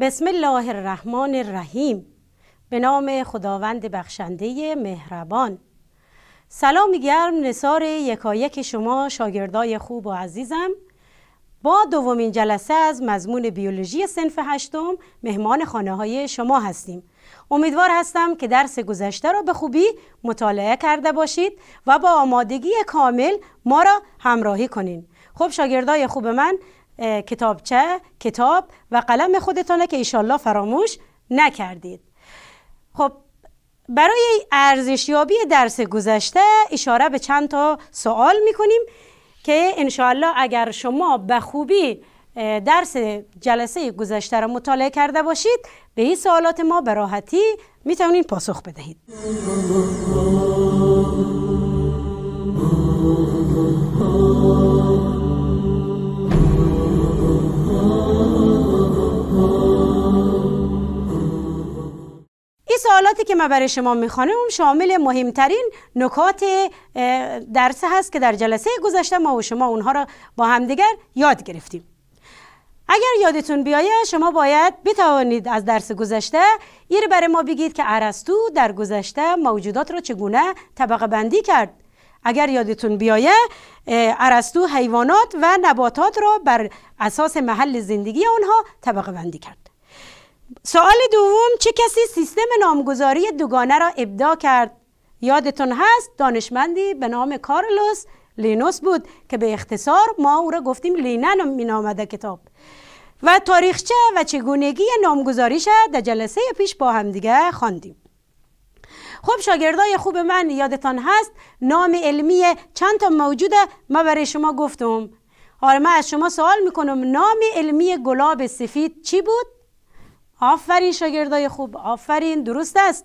بسم الله الرحمن الرحیم به نام خداوند بخشنده مهربان سلام گرم نصار یکایک شما شاگردای خوب و عزیزم با دومین جلسه از مضمون بیولوژی سنف هشتم مهمان خانه های شما هستیم امیدوار هستم که درس گذشته را به خوبی مطالعه کرده باشید و با آمادگی کامل ما را همراهی کنین خب شاگردای خوب من کتابچه کتاب و قلم خودتانه که ایشالله فراموش نکردید خب برای ارزشیابی درس گذشته اشاره به چند تا سوال میکنیم که انشاءالله اگر شما به خوبی درس جلسه گذشته را مطالعه کرده باشید به این سوالات ما به راحتی میتوانید پاسخ بدهید که ما برای شما میخوانم شامل مهمترین نکات درس هست که در جلسه گذشته ما و شما اونها را با همدیگر یاد گرفتیم اگر یادتون بیایه شما باید بتوانید از درس گذشته ایر برای ما بگید که عرستو در گذشته موجودات را چگونه طبقه بندی کرد اگر یادتون بیایه عرستو حیوانات و نباتات را بر اساس محل زندگی آنها طبقه بندی کرد سوال دوم چه کسی سیستم نامگذاری دوگانه را ابدا کرد یادتون هست دانشمندی به نام کارلوس لینوس بود که به اختصار ما او را گفتیم لینن مینامده کتاب و تاریخچه و چگونگی نامگذاریش در جلسه پیش با همدیگه خواندیم خب شاگردای خوب من یادتان هست نام علمی چند تا موجوده ما برای شما گفتم حالا آره، من از شما سوال میکنم نام علمی گلاب سفید چی بود آفرین شاگردای خوب آفرین درست است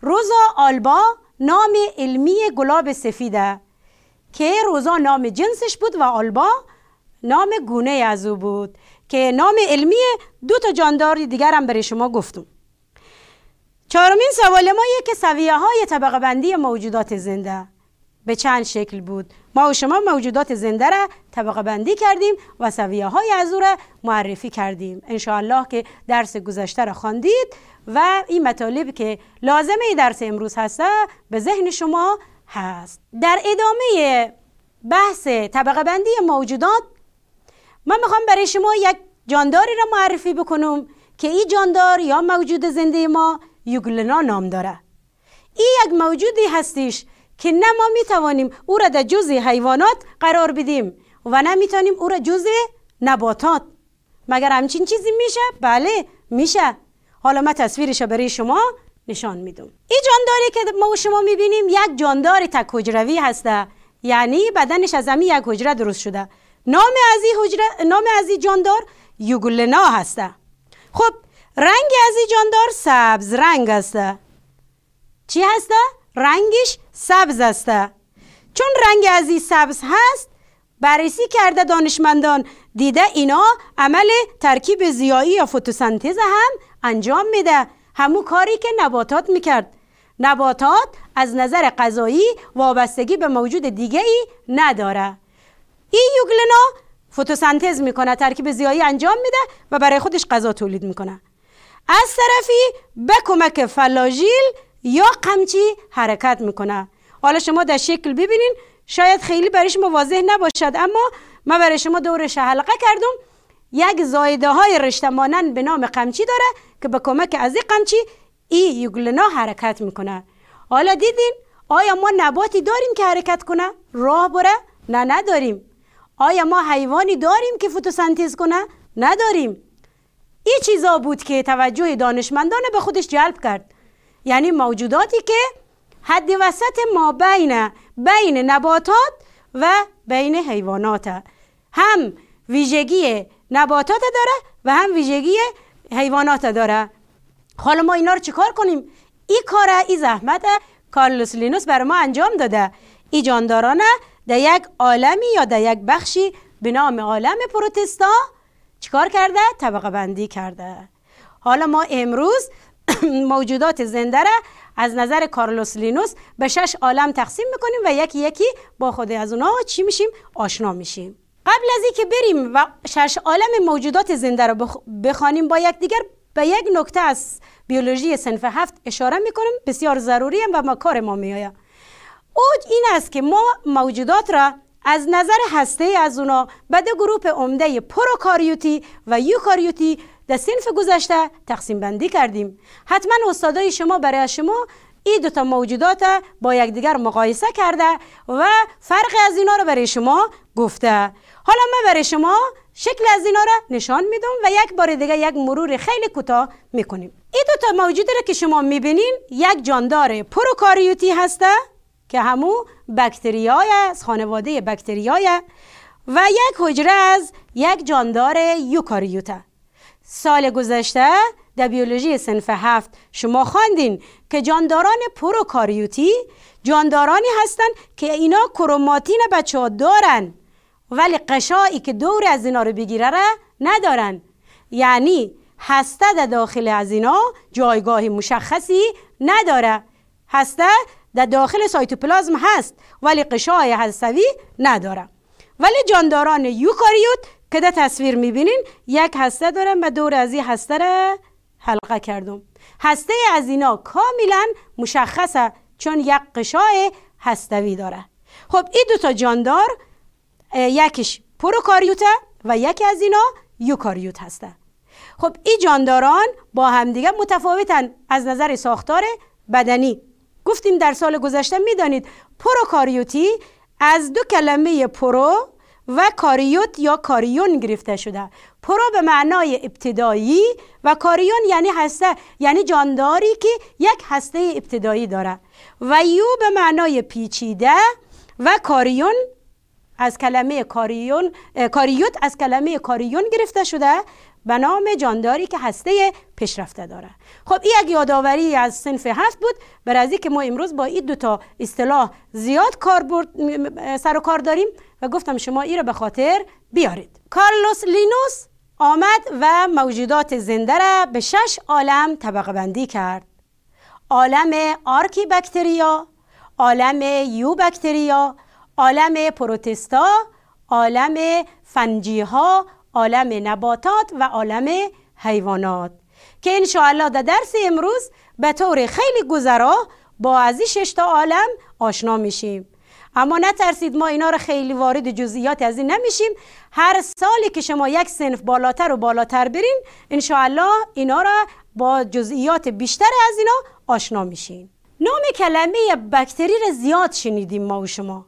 روزا آلبا نام علمی گلاب سفیده که روزا نام جنسش بود و آلبا نام گونه از او بود که نام علمی دو تا جاندار دیگر هم برای شما گفتم چهارمین سوال ما که سویه های طبقه بندی موجودات زنده به چند شکل بود ما و شما موجودات زنده را طبقه بندی کردیم و سویه های از او را معرفی کردیم انشاءالله که درس گذشته را خواندید و این مطالب که لازمه درس امروز هسته به ذهن شما هست در ادامه بحث طبقه بندی موجودات من میخوام برای شما یک جانداری را معرفی بکنم که این جاندار یا موجود زنده ما یوگلنا نام داره این یک موجودی هستش که نه ما می توانیم او را در جزء حیوانات قرار بدیم و نه می توانیم او را جزء نباتات مگر همچین چیزی میشه بله میشه حالا ما تصویرش برای شما نشان میدم این جانداری که ما و شما میبینیم یک جاندار تک حجروی هسته یعنی بدنش از همین یک حجره درست شده نام از این حجره نام از این جاندار یوگلنا هسته خب رنگ از این جاندار سبز رنگ هسته چی هست؟ رنگش سبز است چون رنگ از این سبز هست بررسی کرده دانشمندان دیده اینا عمل ترکیب زیایی یا فتوسنتز هم انجام میده همون کاری که نباتات میکرد نباتات از نظر غذایی وابستگی به موجود دیگه ای نداره این یوگلنا فتوسنتز میکنه ترکیب زیایی انجام میده و برای خودش غذا تولید میکنه از طرفی به کمک فلاژیل یا قمچی حرکت میکنه حالا شما در شکل ببینین شاید خیلی برای شما واضح نباشد اما من برای شما دورش حلقه کردم یک زایده های رشته مانند به نام قمچی داره که به کمک از این قمچی ای یوگلنا حرکت میکنه حالا دیدین آیا ما نباتی داریم که حرکت کنه راه بره نه نداریم آیا ما حیوانی داریم که فتوسنتز کنه نداریم این چیزا بود که توجه دانشمندان به خودش جلب کرد یعنی موجوداتی که حد وسط ما بین بین نباتات و بین حیوانات هم ویژگی نباتات داره و هم ویژگی حیوانات داره حالا ما اینا رو چیکار کنیم این کار این زحمت کارلوس لینوس بر ما انجام داده ای جانداران در یک عالمی یا در یک بخشی به نام عالم پروتستا چیکار کرده طبقه بندی کرده حالا ما امروز موجودات زنده را از نظر کارلوس لینوس به شش عالم تقسیم میکنیم و یکی یکی با خود از اونا چی میشیم آشنا میشیم قبل از اینکه بریم و شش عالم موجودات زنده را بخوانیم با دیگر به یک نکته از بیولوژی سنف هفت اشاره میکنیم بسیار ضروری و ما کار ما میآید او این است که ما موجودات را از نظر هسته از اونا به دو گروه عمده پروکاریوتی و یوکاریوتی در سنف گذشته تقسیم بندی کردیم حتما استادای شما برای شما این دوتا موجودات با یکدیگر مقایسه کرده و فرق از اینا رو برای شما گفته حالا من برای شما شکل از اینا رو نشان میدم و یک بار دیگه یک مرور خیلی کوتاه میکنیم این دوتا موجود را که شما میبینین یک جاندار پروکاریوتی هسته که همو بکتریای از خانواده بکتریای و یک حجره از یک جاندار یوکاریوته سال گذشته در بیولوژی سنف هفت شما خواندین که جانداران پروکاریوتی جاندارانی هستند که اینا کروماتین بچه ها دارن ولی قشایی که دور از اینا رو بگیره را ندارن یعنی هسته در داخل از اینا جایگاه مشخصی نداره هسته در دا داخل سایتوپلازم هست ولی قشای هستوی نداره ولی جانداران یوکاریوت که در تصویر میبینین یک هسته دارم و دور از این هسته را حلقه کردم هسته از اینا کاملا مشخصه چون یک قشای هستوی داره خب این دو تا جاندار یکیش پروکاریوته و یکی از اینا یوکاریوت هسته خب این جانداران با همدیگه متفاوتن از نظر ساختار بدنی گفتیم در سال گذشته میدانید پروکاریوتی از دو کلمه پرو و کاریوت یا کاریون گرفته شده پرو به معنای ابتدایی و کاریون یعنی هسته یعنی جانداری که یک هسته ابتدایی داره و یو به معنای پیچیده و کاریون از کلمه کاریون کاریوت از کلمه کاریون گرفته شده به نام جانداری که هسته پیشرفته داره خب این یک یادآوری از صنف هفت بود برای ازی که ما امروز با این دو تا اصطلاح زیاد برد، سر و کار داریم و گفتم شما این را به خاطر بیارید کارلوس لینوس آمد و موجودات زنده را به شش عالم طبقه بندی کرد عالم آرکی بکتریا عالم یو بکتریا عالم پروتستا عالم فنجی ها عالم نباتات و عالم حیوانات که انشاءالله در درس امروز به طور خیلی گذرا با از این ششتا عالم آشنا میشیم اما نترسید ما اینا رو خیلی وارد جزئیات از این نمیشیم هر سالی که شما یک سنف بالاتر و بالاتر برین انشاءالله اینا را با جزئیات بیشتر از اینا آشنا میشین نام کلمه بکتری را زیاد شنیدیم ما و شما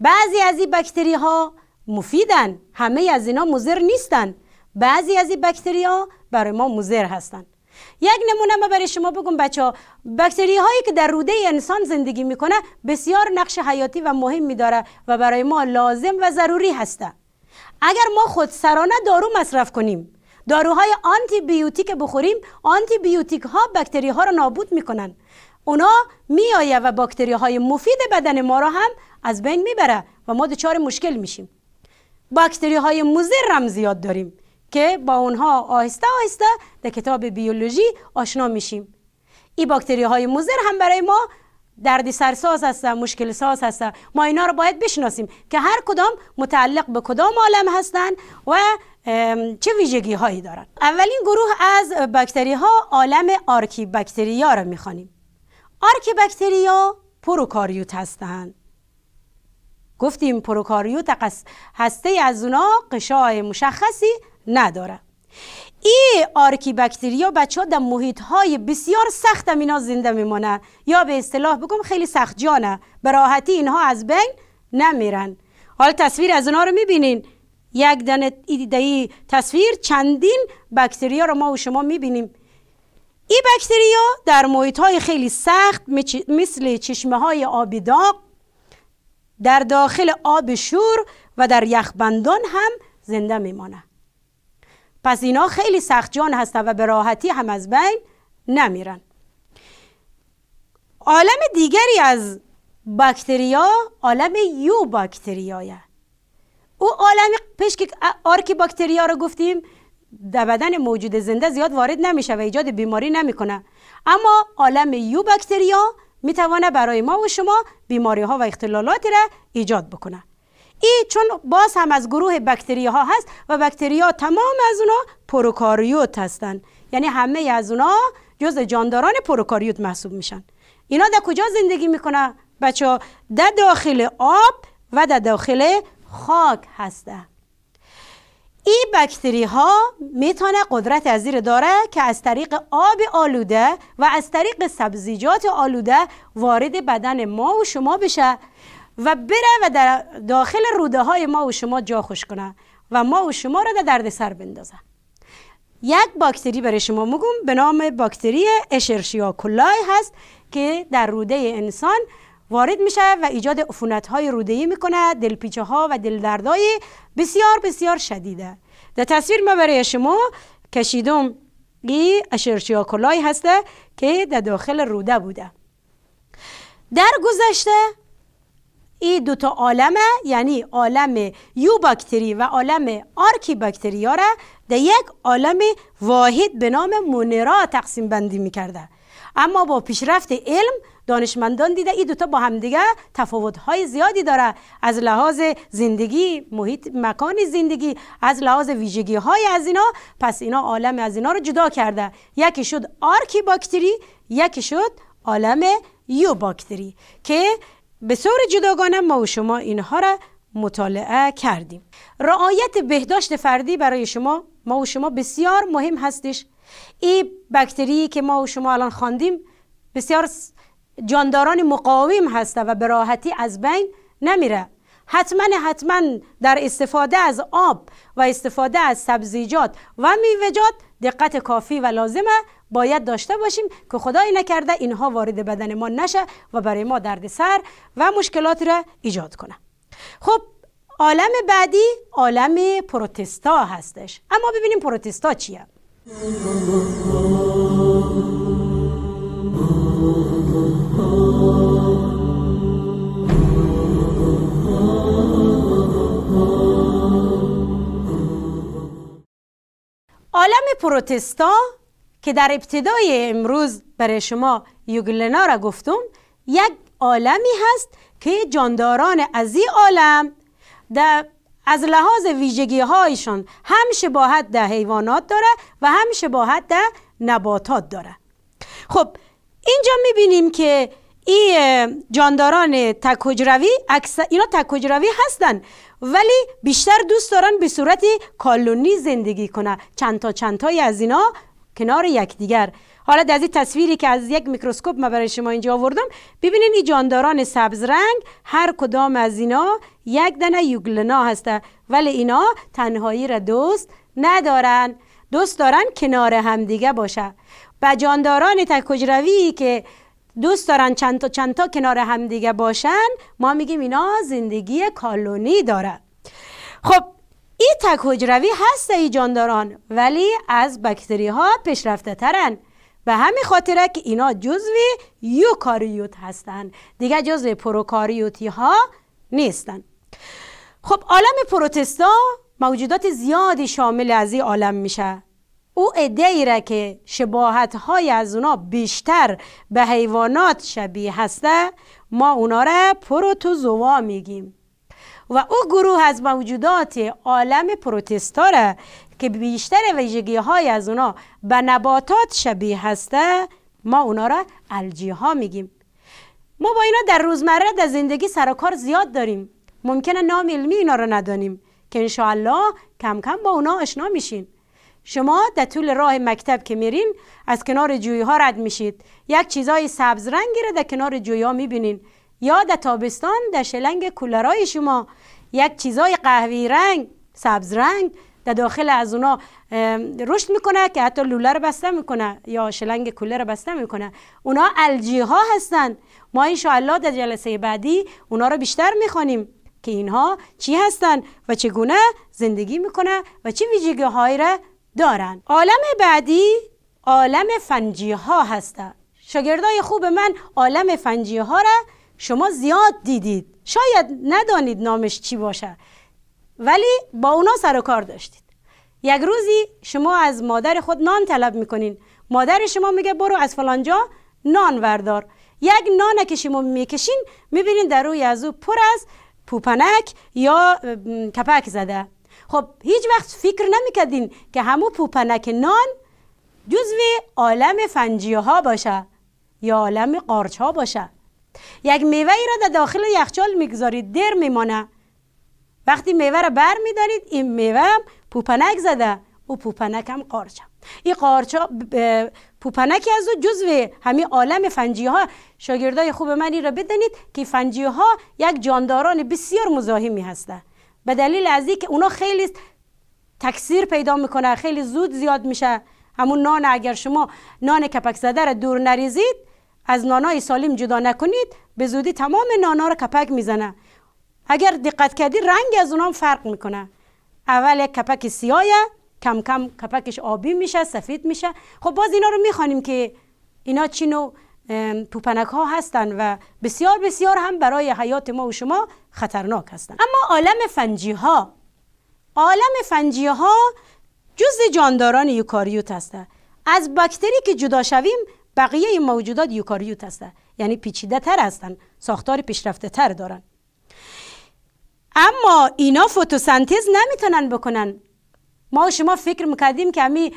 بعضی از این بکتری ها مفیدن همه از اینا مزر نیستن بعضی از این ها برای ما مزر هستن یک نمونه ما برای شما بگم بچه ها بکتری هایی که در روده انسان زندگی میکنه بسیار نقش حیاتی و مهم داره و برای ما لازم و ضروری هسته اگر ما خود سرانه دارو مصرف کنیم داروهای آنتی بیوتیک بخوریم آنتی بیوتیک ها بکتری ها را نابود میکنن اونا میآیه و باکتری های مفید بدن ما را هم از بین میبره و ما دچار مشکل میشیم باکتری های مزر هم زیاد داریم که با اونها آهسته آهسته در کتاب بیولوژی آشنا میشیم این باکتری های مزر هم برای ما درد سرساز هستن مشکل ساز هستن ما اینا رو باید بشناسیم که هر کدام متعلق به کدام عالم هستند و چه ویژگی هایی دارن اولین گروه از باکتری ها عالم آرکی ها رو میخوانیم آرکی باکتریا پروکاریوت هستند گفتیم پروکاریوت هسته از اونا قشای مشخصی نداره ای آرکی بکتریا بچه در محیط های بسیار سخت اینا زنده میمونه یا به اصطلاح بگم خیلی سخت جانه براحتی اینها از بین نمیرن حال تصویر از اونا رو میبینین یک دن ای تصویر چندین بکتریا رو ما و شما میبینیم این بکتریا در محیط های خیلی سخت مثل چشمه های آبی داغ در داخل آب شور و در یخبندان هم زنده میمانه پس اینا خیلی سخت جان هستن و به راحتی هم از بین نمیرن عالم دیگری از باکتریا عالم یو باکتریایه او عالم پیش که آرکی باکتریا رو گفتیم در بدن موجود زنده زیاد وارد نمیشه و ایجاد بیماری نمیکنه اما عالم یو باکتریا میتوانه برای ما و شما بیماری ها و اختلالاتی را ایجاد بکنه ای چون باز هم از گروه بکتری ها هست و بکتری ها تمام از اونا پروکاریوت هستن یعنی همه از اونا جز جانداران پروکاریوت محسوب میشن اینا در کجا زندگی میکنه بچه ها در داخل آب و در داخل خاک هستن این بکتری ها میتونه قدرت از زیر داره که از طریق آب آلوده و از طریق سبزیجات آلوده وارد بدن ما و شما بشه و بره و در داخل روده های ما و شما جا خوش کنه و ما و شما را در سر بندازه یک باکتری برای شما میگم به نام باکتری اشرشیا کلای هست که در روده انسان وارد می شود و ایجاد عفونت های روده می کند دلپیچه ها و دلدردهای بسیار بسیار شدیده در تصویر ما برای شما کشیدم ای اشرشیا کلای هسته که در داخل روده بوده در گذشته این دوتا عالم یعنی عالم یو باکتری و عالم آرکی ها را در یک عالم واحد به نام مونرا تقسیم بندی میکرده اما با پیشرفت علم دانشمندان دیده این دوتا با همدیگه تفاوت‌های زیادی داره از لحاظ زندگی محیط مکان زندگی از لحاظ ویژگی های از اینا پس اینا عالم از اینا رو جدا کرده یکی شد آرکی باکتری یکی شد عالم یو باکتری که به صور جداگانه ما و شما اینها را مطالعه کردیم رعایت بهداشت فردی برای شما ما و شما بسیار مهم هستش این باکتری که ما و شما الان خواندیم بسیار جانداران مقاوم هسته و به راحتی از بین نمیره حتما حتما در استفاده از آب و استفاده از سبزیجات و میوجات دقت کافی و لازمه باید داشته باشیم که خدای نکرده اینها وارد بدن ما نشه و برای ما درد سر و مشکلات را ایجاد کنه خب عالم بعدی عالم پروتستا هستش اما ببینیم پروتستا چیه پروتستا که در ابتدای امروز برای شما یوگلنا را گفتم یک عالمی هست که جانداران از این عالم در از لحاظ ویژگی هایشان هم شباهت در حیوانات داره و هم شباهت در نباتات داره خب اینجا میبینیم که ای جانداران تکوجروی اینا تکوجروی هستن ولی بیشتر دوست دارن به صورت کالونی زندگی کنه چند تا چند تای از اینا کنار یکدیگر حالا از این تصویری که از یک میکروسکوپ ما برای شما اینجا آوردم ببینید این جانداران سبز رنگ هر کدام از اینا یک دنه یوگلنا هسته ولی اینا تنهایی را دوست ندارن دوست دارن کنار همدیگه باشه و جانداران تکوجروی که دوست دارن چند تا چند تا کنار همدیگه باشن ما میگیم اینا زندگی کالونی دارن. خب این تک حجروی هست ای جانداران ولی از بکتری ها پیشرفته ترن به همین خاطره که اینا جزوی یوکاریوت هستند دیگه جزو پروکاریوتی ها نیستن خب عالم پروتستا موجودات زیادی شامل از این عالم میشه او ادعی را که شباهت های از اونا بیشتر به حیوانات شبیه هسته ما اونا را پروتوزوا میگیم و او گروه از موجودات عالم پروتستا که بیشتر ویژگی های از اونا به نباتات شبیه هسته ما اونا را الجی میگیم ما با اینا در روزمره در زندگی سر زیاد داریم ممکنه نام علمی اینا را ندانیم که انشاءالله کم کم با اونا آشنا میشیم شما در طول راه مکتب که میرین از کنار جویی ها رد میشید یک چیزای سبز رنگی را در کنار جویی ها میبینین یا در تابستان در شلنگ کولرای شما یک چیزای قهوی رنگ سبز رنگ در داخل از اونا رشد میکنه که حتی لوله رو بسته میکنه یا شلنگ کوله رو بسته میکنه اونا الجی ها هستن ما انشاءالله در جلسه بعدی اونا رو بیشتر میخوانیم که اینها چی هستند و چگونه زندگی میکنه و چه ویژگی دارند عالم بعدی عالم فنجی ها هستند شاگردای خوب من عالم فنجی ها را شما زیاد دیدید شاید ندانید نامش چی باشه ولی با اونا سر و کار داشتید یک روزی شما از مادر خود نان طلب میکنین مادر شما میگه برو از فلانجا نان وردار یک نان که شما میکشین میبینین در روی از او پر از پوپنک یا کپک زده خب هیچ وقت فکر نمیکردین که همو پوپنک نان جزو عالم فنجیه ها باشه یا عالم قارچ ها باشه یک میوه ای را در داخل یخچال میگذارید در میمانه وقتی میوه را بر میدارید این میوه هم پوپنک زده او پوپنک هم قارچ هم. این قارچ پوپنکی از او جزو همین عالم فنجیه ها شاگردای خوب من را بدانید که فنجیه ها یک جانداران بسیار مزاحمی هستند به دلیل از که اونا خیلی تکثیر پیدا میکنه خیلی زود زیاد میشه همون نان اگر شما نان کپک زده را دور نریزید از نانای سالم جدا نکنید به زودی تمام نانا را کپک میزنه اگر دقت کردی رنگ از اونام فرق میکنه اول یک کپک سیاه کم کم کپکش آبی میشه سفید میشه خب باز اینا رو میخوانیم که اینا چینو؟ پوپنک ها هستند و بسیار بسیار هم برای حیات ما و شما خطرناک هستند اما عالم فنجی ها عالم فنجی ها جز جانداران یوکاریوت هستند از باکتری که جدا شویم بقیه موجودات یوکاریوت هستند یعنی پیچیده تر هستند ساختار پیشرفته تر دارن اما اینا فتوسنتز نمیتونن بکنن ما شما فکر میکردیم که همی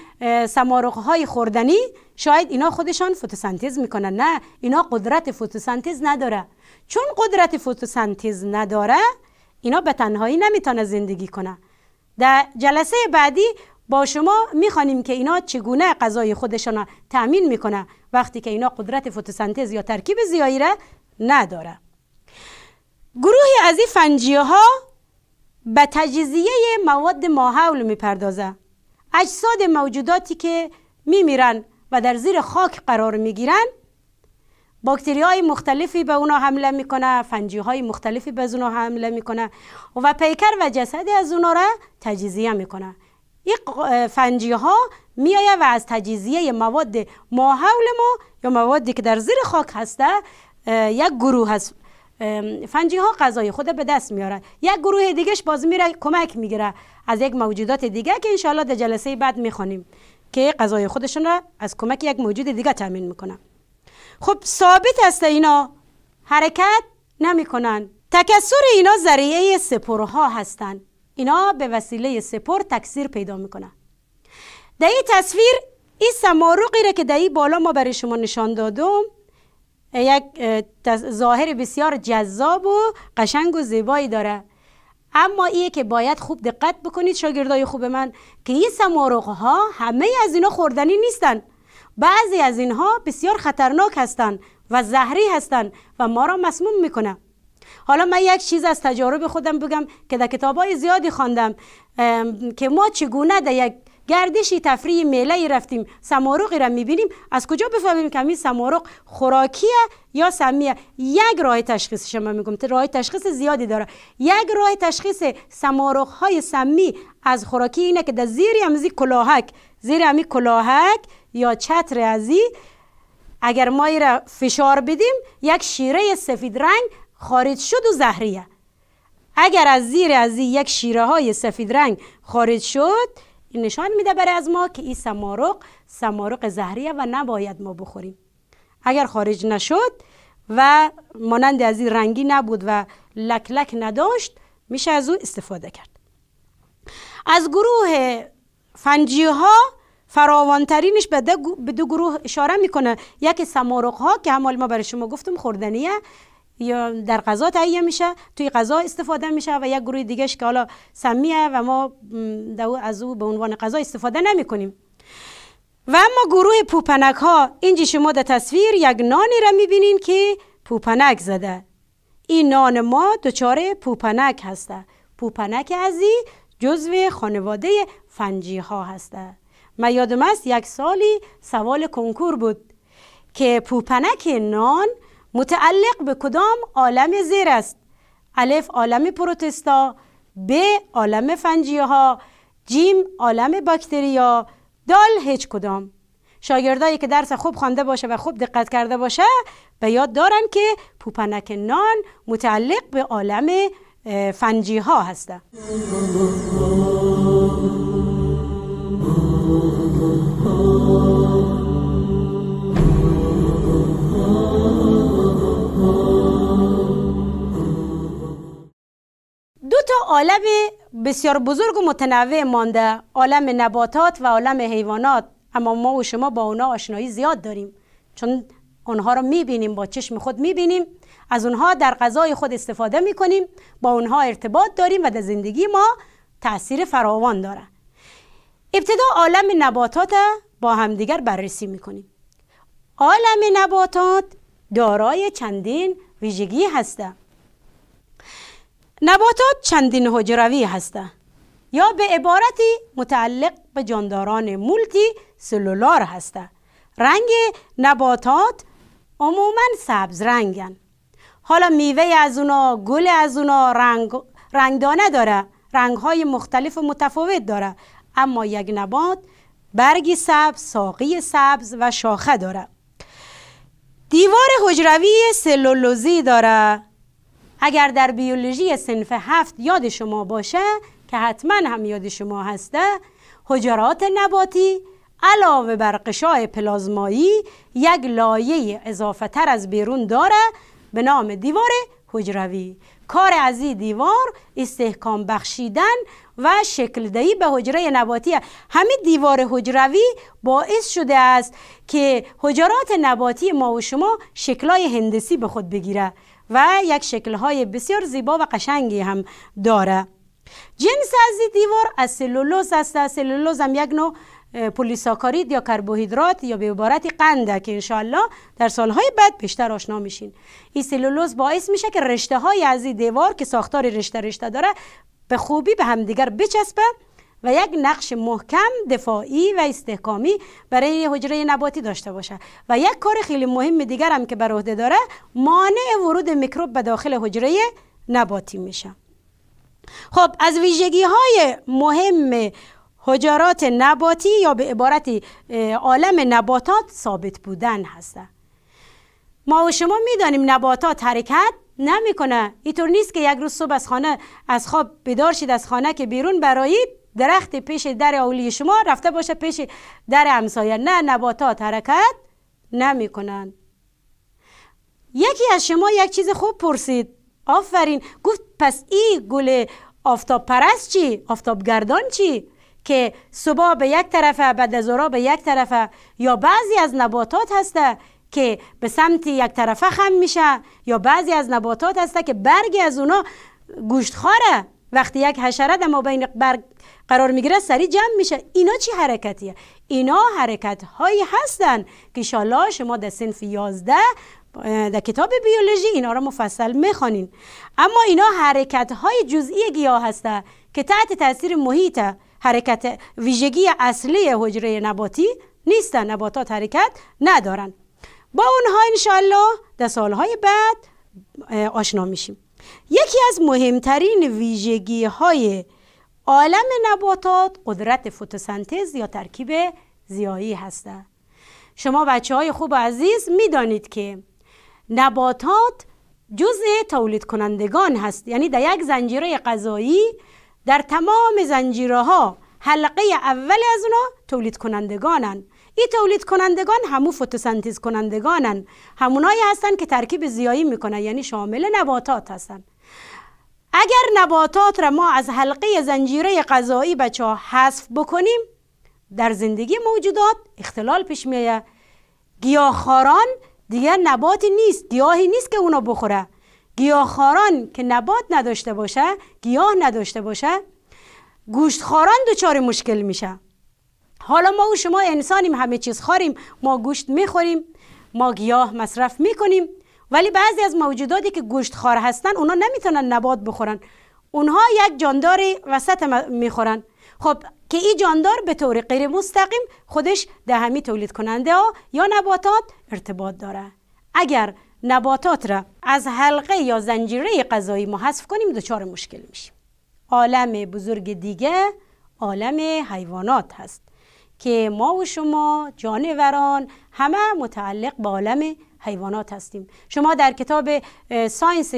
سماروخ های خوردنی شاید اینا خودشان فتوسنتز میکنن نه اینا قدرت فتوسنتز نداره چون قدرت فتوسنتز نداره اینا به تنهایی نمیتونه زندگی کنه در جلسه بعدی با شما میخوانیم که اینا چگونه غذای خودشان را تأمین میکنه وقتی که اینا قدرت فتوسنتز یا ترکیب زیایی را نداره گروهی از این فنجیه ها به تجزیه مواد ماحول میپردازه اجساد موجوداتی که میمیرن و در زیر خاک قرار میگیرن باکتری های مختلفی به اونا حمله میکنه فنجی های مختلفی به اونا حمله میکنه و پیکر و جسد از اونا را تجزیه میکنه این فنجی ها میایه و از تجزیه مواد ماحول ما یا موادی که در زیر خاک هسته یک گروه از فنجی ها غذای خود به دست میارن یک گروه دیگهش باز میره کمک میگیره از یک موجودات دیگه که انشالله در جلسه بعد میخوانیم که غذای خودشون را از کمک یک موجود دیگه تامین میکنن خب ثابت است اینا حرکت نمیکنن تکسر اینا ذریعه سپرها هستن اینا به وسیله سپر تکثیر پیدا میکنن در این تصویر این سماروقی را که در این بالا ما برای شما نشان دادم یک ظاهر بسیار جذاب و قشنگ و زیبایی داره اما ایه که باید خوب دقت بکنید شاگردای خوب من که این سمارغ ها همه از اینا خوردنی نیستن بعضی از اینها بسیار خطرناک هستند و زهری هستند و ما را مسموم میکنه حالا من یک چیز از تجارب خودم بگم که در کتابای زیادی خواندم که ما چگونه در یک گردشی تفریح میله رفتیم سماروقی را میبینیم از کجا بفهمیم که این سماروق خوراکیه یا سمیه یک راه تشخیصش شما میگم راه تشخیص زیادی داره یک راه تشخیص سماروق های سمی از خوراکی اینه که در زیر همزی کلاهک زیر همی کلاهک یا چتر ازی اگر ما را فشار بدیم یک شیره سفید رنگ خارج شد و زهریه اگر از زیر ازی یک شیره های سفید رنگ خارج شد این نشان میده برای از ما که این سمارق سمارق زهریه و نباید ما بخوریم اگر خارج نشد و مانند از این رنگی نبود و لک لک نداشت میشه از او استفاده کرد از گروه فنجی ها فراوانترینش به دو گروه اشاره میکنه یکی سمارق ها که همال ما برای شما گفتم خوردنیه یا در غذا تهیه میشه توی غذا استفاده میشه و یک گروه دیگهش که حالا سمیه و ما از او به عنوان غذا استفاده نمی کنیم و اما گروه پوپنک ها اینجا شما در تصویر یک نانی را میبینین که پوپنک زده این نان ما دچار پوپنک هسته پوپنک ازی جزو خانواده فنجی ها هسته ما یادم است یک سالی سوال کنکور بود که پوپنک نان متعلق به کدام عالم زیر است الف عالم پروتستا ب عالم فنجیه ها جیم عالم باکتریا دال هیچ کدام شاگردایی که درس خوب خوانده باشه و خوب دقت کرده باشه به یاد دارن که پوپنک نان متعلق به عالم فنجی ها هسته تا عالم بسیار بزرگ و متنوع مانده عالم نباتات و عالم حیوانات اما ما و شما با اونا آشنایی زیاد داریم چون اونها رو میبینیم با چشم خود میبینیم از اونها در غذای خود استفاده میکنیم با اونها ارتباط داریم و در زندگی ما تاثیر فراوان داره ابتدا عالم نباتات با همدیگر بررسی میکنیم عالم نباتات دارای چندین ویژگی هسته نباتات چندین حجروی هسته. یا به عبارتی متعلق به جانداران مولتی سلولار هستند رنگ نباتات عموما سبز رنگن حالا میوه از اونا گل از اونا رنگ رنگدانه داره رنگ های مختلف و متفاوت داره اما یک نبات برگی سبز ساقی سبز و شاخه داره دیوار حجروی سلولوزی داره اگر در بیولوژی سنف هفت یاد شما باشه که حتما هم یاد شما هسته حجرات نباتی علاوه بر قشای پلازمایی یک لایه اضافه تر از بیرون داره به نام دیوار حجروی کار از این دیوار استحکام بخشیدن و شکل دهی به حجره نباتی همین دیوار حجروی باعث شده است که حجرات نباتی ما و شما شکلای هندسی به خود بگیره و یک شکلهای بسیار زیبا و قشنگی هم داره جنس از دیوار از سلولوز است سلولوز هم یک نوع پولیساکارید یا کربوهیدرات یا به عبارت قنده که انشاءالله در سالهای بعد بیشتر آشنا میشین این سلولوز باعث میشه که رشته های از دیوار که ساختار رشته رشته داره به خوبی به همدیگر بچسبه و یک نقش محکم دفاعی و استحکامی برای حجره نباتی داشته باشه و یک کار خیلی مهم دیگر هم که بر عهده داره مانع ورود میکروب به داخل حجره نباتی میشه خب از ویژگی های مهم حجرات نباتی یا به عبارت عالم نباتات ثابت بودن هسته ما و شما میدانیم نباتات حرکت نمیکنه اینطور نیست که یک روز صبح از خانه از خواب بیدار شید از خانه که بیرون برایید درخت پیش در اولی شما رفته باشه پیش در همسایه نه نباتات حرکت کنند یکی از شما یک چیز خوب پرسید آفرین گفت پس ای گل آفتاب پرست چی؟ آفتاب گردان چی؟ که صبح به یک طرفه بعد از به یک طرفه یا بعضی از نباتات هسته که به سمت یک طرفه خم میشه یا بعضی از نباتات هسته که برگی از اونا خاره وقتی یک حشره در بین برگ قرار میگیره سری جمع میشه اینا چی حرکتیه اینا حرکت هایی هستن که شالا شما در سنف 11 در کتاب بیولوژی اینا رو مفصل میخوانین اما اینا حرکت های جزئی گیاه هسته که تحت تاثیر محیط حرکت ویژگی اصلی حجره نباتی نیستن نباتات حرکت ندارن با اونها انشالله در سالهای بعد آشنا میشیم یکی از مهمترین ویژگی های عالم نباتات قدرت فتوسنتز یا ترکیب زیایی هسته شما بچه های خوب و عزیز میدانید که نباتات جزء تولید کنندگان هست یعنی در یک زنجیره غذایی در تمام زنجیره ها حلقه اول از اونا تولید کنندگانن این تولید کنندگان همو فتوسنتز کنندگانن همونایی هستن که ترکیب زیایی میکنن یعنی شامل نباتات هستن اگر نباتات را ما از حلقه زنجیره غذایی بچه ها حذف بکنیم در زندگی موجودات اختلال پیش میایه گیاهخواران دیگر نباتی نیست گیاهی نیست که اونا بخوره گیاهخواران که نبات نداشته باشه گیاه نداشته باشه گوشتخواران دچار مشکل میشه حالا ما و شما انسانیم همه چیز خوریم ما گوشت میخوریم ما گیاه مصرف میکنیم ولی بعضی از موجوداتی که گوشت خار هستن اونا نمیتونن نبات بخورن اونها یک جاندار وسط میخورن خب که این جاندار به طور غیر مستقیم خودش ده همی تولید کننده ها یا نباتات ارتباط داره اگر نباتات را از حلقه یا زنجیره غذایی ما حذف کنیم دچار مشکل میشیم عالم بزرگ دیگه عالم حیوانات هست که ما و شما جانوران همه متعلق به عالم حیوانات هستیم شما در کتاب ساینس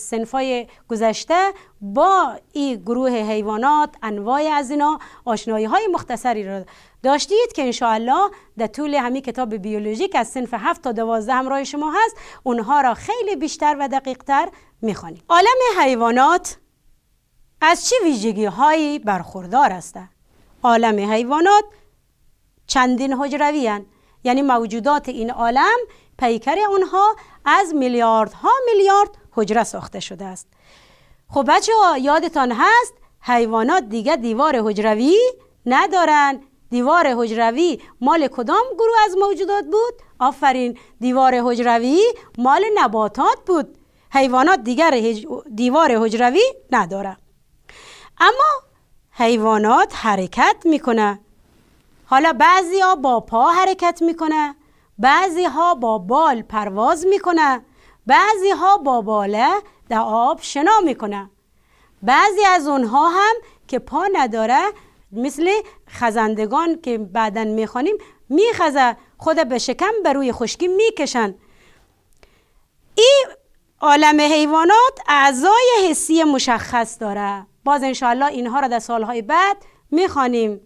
سنفای گذشته با این گروه حیوانات انواع از اینا آشنایی های مختصری را داشتید که انشاءالله در طول همین کتاب بیولوژیک از سنف 7 تا 12 همراه شما هست اونها را خیلی بیشتر و دقیقتر میخوانیم عالم حیوانات از چه ویژگی هایی برخوردار هستند عالم حیوانات چندین حجروی یعنی موجودات این عالم پیکر اونها از میلیاردها میلیارد حجره ساخته شده است خب بچه ها یادتان هست حیوانات دیگر دیوار حجروی ندارن دیوار حجروی مال کدام گروه از موجودات بود؟ آفرین دیوار حجروی مال نباتات بود حیوانات دیگر دیوار حجروی نداره اما حیوانات حرکت میکنه حالا بعضی ها با پا حرکت میکنه بعضی ها با بال پرواز میکنه بعضی ها با باله در آب شنا میکنه بعضی از اونها هم که پا نداره مثل خزندگان که بعدا میخوانیم میخزه خود به شکم به روی خشکی میکشن این عالم حیوانات اعضای حسی مشخص داره باز انشاءالله اینها را در سالهای بعد میخوانیم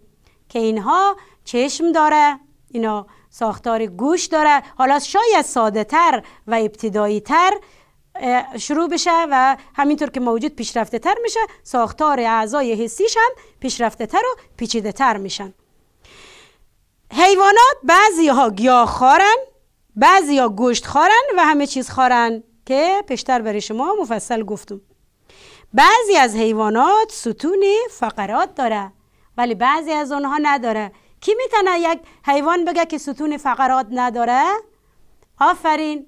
که اینها چشم داره اینا ساختار گوش داره حالا شاید ساده تر و ابتدایی تر شروع بشه و همینطور که موجود پیشرفته تر میشه ساختار اعضای حسیش هم پیشرفته تر و پیچیده تر میشن حیوانات بعضی ها گیاه خارن بعضی ها گوشت خارن و همه چیز خارن که پیشتر برای شما مفصل گفتم بعضی از حیوانات ستون فقرات داره ولی بعضی از آنها نداره کی میتونه یک حیوان بگه که ستون فقرات نداره آفرین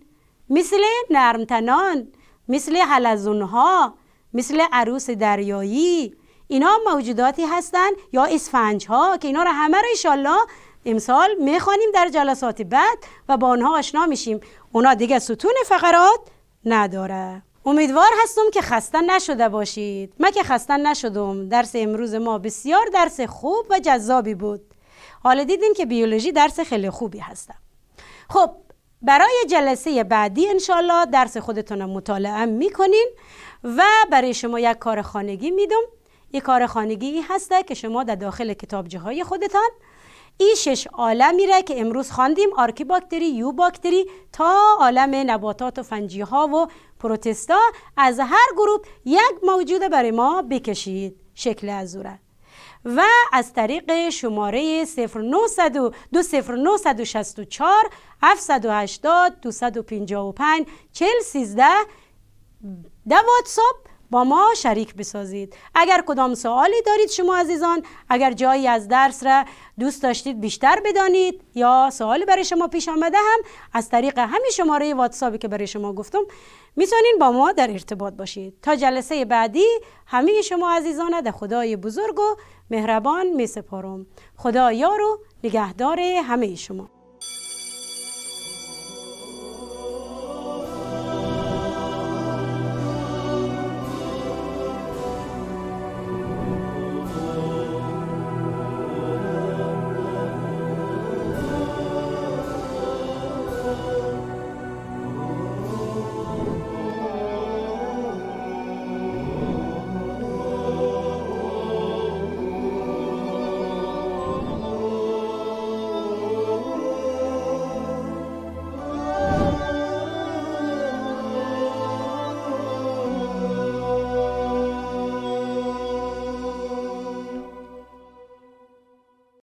مثل نرمتنان مثل حلزونها مثل عروس دریایی اینا موجوداتی هستند یا اسفنج ها که اینا رو همه رو ایشالله امسال میخوانیم در جلسات بعد و با آنها آشنا میشیم اونا دیگه ستون فقرات نداره امیدوار هستم که خسته نشده باشید من که خسته نشدم درس امروز ما بسیار درس خوب و جذابی بود حالا دیدین که بیولوژی درس خیلی خوبی هستم خب برای جلسه بعدی انشالله درس خودتون مطالعه میکنین و برای شما یک کار خانگی میدم یک کار خانگی ای هسته که شما در داخل کتابچه های خودتان ای شش عالمی را که امروز خواندیم آرکی باکتری، یو باکتری تا عالم نباتات و فنجی ها و پروتستا از هر گروپ یک موجود برای ما بکشید شکل ازوره و از طریق شماره 0964 780 255 413 در واتساپ با ما شریک بسازید اگر کدام سوالی دارید شما عزیزان اگر جایی از درس را دوست داشتید بیشتر بدانید یا سوالی برای شما پیش آمده هم از طریق همین شماره واتسابی که برای شما گفتم میتونین با ما در ارتباط باشید تا جلسه بعدی همه شما عزیزان در خدای بزرگ و مهربان می سپارم خدا یار و نگهدار همه شما